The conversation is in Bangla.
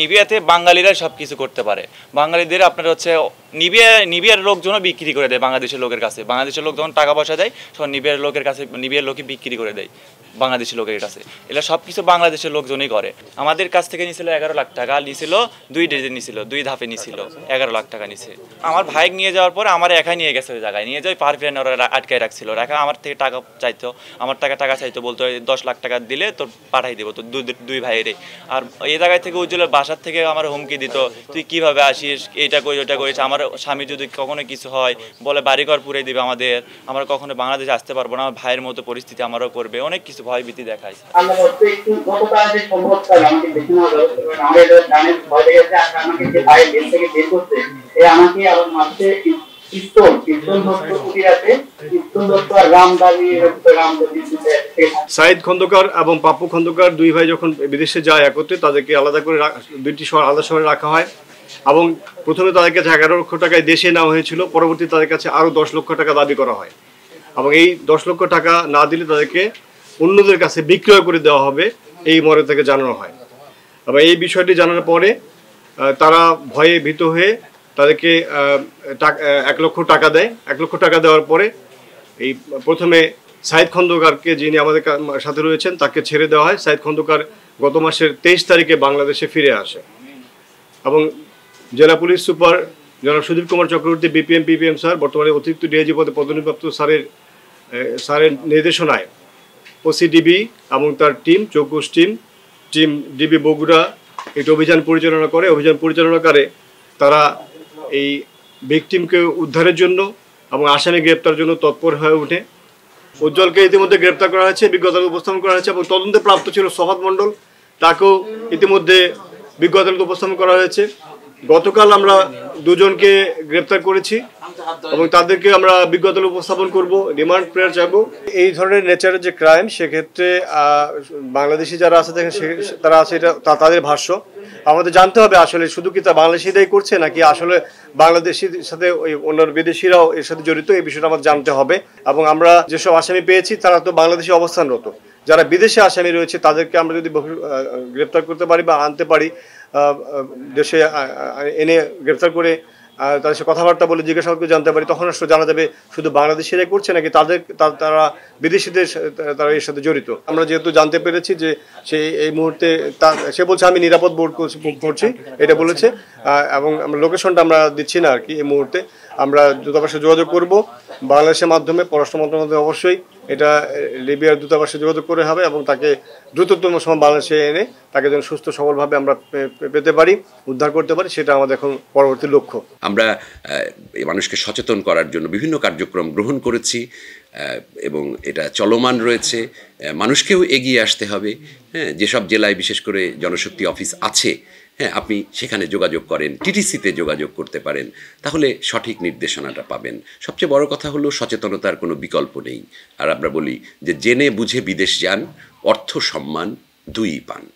নিবিয়াতে বাঙালিরাই সব কিছু করতে পারে বাঙালিদের আপনার হচ্ছে নিবিয়া নিবিয়ার লোকজনও বিক্রি করে দেয় বাংলাদেশের লোকের কাছে বাংলাদেশের লোক যখন টাকা পয়সা দেয় সব নিবিয়ার লোকের কাছে নিবিয়ার লোকই বিক্রি করে দেয় বাংলাদেশের লোকের কাছে এটা সব কিছু বাংলাদেশের লোকজনই করে আমাদের কাছ থেকে নিছিল এগারো লাখ টাকা নিছিল দুই ডেজে নিছিল দুই ধাপে নিছিল এগারো লাখ টাকা নিছে আমার ভাইক নিয়ে যাওয়ার পরে আমার একাই নিয়ে গেছে ওই জায়গায় নিয়ে যাই পার ওরা আটকায় রাখছিল রাখা আমার থেকে টাকা চাইতো আমার টাকা টাকা চাইতো বলতো দশ লাখ টাকা দিলে তোর পাঠাই দেবো তোর দুই ভাইয়েরই আর এই জায়গায় থেকে উজ্জ্বলের বাসার থেকে আমার হুমকি দিত তুই কিভাবে আসিস এটা করিস ওটা করিস আমার স্বামী যদি কখনো কিছু হয় বলে বাড়িঘর পুরে দিবে আমাদের আমরা কখনো বাংলাদেশ আসতে পারবো না আমার ভাইয়ের মতো পরিস্থিতি আমারও করবে অনেক কিছু ভয় ভীতি দেখায় আমাকে কীর্তন কীর্তন দত্ত কীর্তন দত্ত আর রামদাবি রামদাবি সাইদ খন্দকার এবং পাপ্পু খন্দকার দুই ভাই যখন বিদেশে যায় একত্রে তাদেরকে আলাদা করে দুইটি শহর আলাদা শহরে রাখা হয় এবং প্রথমে তাদের কাছে এগারো লক্ষ টাকায় দেশে নেওয়া হয়েছিল পরবর্তী তাদের কাছে আরও দশ লক্ষ টাকা দাবি করা হয় এবং এই দশ লক্ষ টাকা না দিলে তাদেরকে অন্যদের কাছে বিক্রয় করে দেওয়া হবে এই মরে তাকে জানানো হয় এবং এই বিষয়টি জানার পরে তারা ভয়ে ভীত হয়ে তাদেরকে এক লক্ষ টাকা দেয় এক লক্ষ টাকা দেওয়ার পরে এই প্রথমে সাইদ খন্দকারকে যিনি আমাদের সাথে রয়েছেন তাকে ছেড়ে দেওয়া হয় সাইদ খন্দকার গত মাসের তেইশ তারিখে বাংলাদেশে ফিরে আসে এবং জেলা পুলিশ সুপার জনাব Sudip Kumar Chakraborty BPM PPM sir বর্তমানে অতিরিক্ত ডিআইজি পদে পদনিপ্রাপ্ত স্যারের স্যারের নির্দেশনায় ওসিডিবি এবং তার টিম চৌকুশ টিম টিম ডিবি বগুড়া একটি অভিযান পরিচালনা করে অভিযান পরিচালনাকারে তারা এই ভিকটিমকে উদ্ধারের জন্য এবং আসামি গ্রেপ্তার জন্য তৎপর হয়ে ওঠে উজ্জ্বলকে ইতিমধ্যে গ্রেপ্তার করা হয়েছে বিজ্ঞতা উপস্থাপন করা হয়েছে এবং তদন্তে প্রাপ্ত ছিল সভাত মণ্ডল তাকেও ইতিমধ্যে বিজ্ঞতা উপস্থাপন করা হয়েছে গতকাল আমরা দুজনকে গ্রেপ্তার করেছি এবং তাদেরকে আমরা বিজ্ঞতা উপস্থাপন করব রিমান্ড প্রেয়ার চাইব এই ধরনের নেচারের যে ক্রাইম সেক্ষেত্রে বাংলাদেশি যারা আছে দেখেন তারা আছে এটা তাদের ভাষ্য আমাদের জানতে হবে আসলে শুধু কি তা বাংলাদেশিদাই করছে নাকি আসলে বাংলাদেশির সাথে ওই অন্যান্য বিদেশিরাও এর সাথে জড়িত এই বিষয়টা আমাদের জানতে হবে এবং আমরা যেসব আসামি পেয়েছি তারা তো বাংলাদেশে অবস্থানরত যারা বিদেশে আসামি রয়েছে তাদেরকে আমরা যদি গ্রেপ্তার করতে পারি বা আনতে পারি দেশে এনে গ্রেপ্তার করে করে তাদের সাথে কথাবার্তা বলে জিজ্ঞাসাবাদ করে জানতে পারি তখন আসলে জানা যাবে শুধু বাংলাদেশিরাই করছে নাকি তাদের তারা বিদেশিদের তারা এর সাথে জড়িত আমরা যেহেতু জানতে পেরেছি যে সে এই মুহূর্তে সে বলছে আমি নিরাপদ বোর্ড করছি এটা বলেছে এবং লোকেশনটা আমরা দিচ্ছি না আর কি এই মুহূর্তে আমরা দূতাবাসে যোগাযোগ করব বাংলাদেশের মাধ্যমে পররাষ্ট্র মন্ত্রণালয় অবশ্যই এটা লিবিয়ার দূতাবাসে যোগাযোগ করে হবে এবং তাকে দ্রুততম সময় বাংলাদেশে এনে তাকে যেন সুস্থ সবলভাবে আমরা পেতে পারি উদ্ধার করতে পারি সেটা আমাদের এখন পরবর্তী লক্ষ্য আমরা মানুষকে সচেতন করার জন্য বিভিন্ন কার্যক্রম গ্রহণ করেছি এবং এটা চলমান রয়েছে মানুষকেও এগিয়ে আসতে হবে হ্যাঁ যেসব জেলায় বিশেষ করে জনশক্তি অফিস আছে হ্যাঁ আপনি সেখানে যোগাযোগ করেন টিটিসিতে যোগাযোগ করতে পারেন তাহলে সঠিক নির্দেশনাটা পাবেন সবচেয়ে বড় কথা হলো সচেতনতার কোনো বিকল্প নেই আর আমরা বলি যে জেনে বুঝে বিদেশ যান অর্থ সম্মান দুইই পান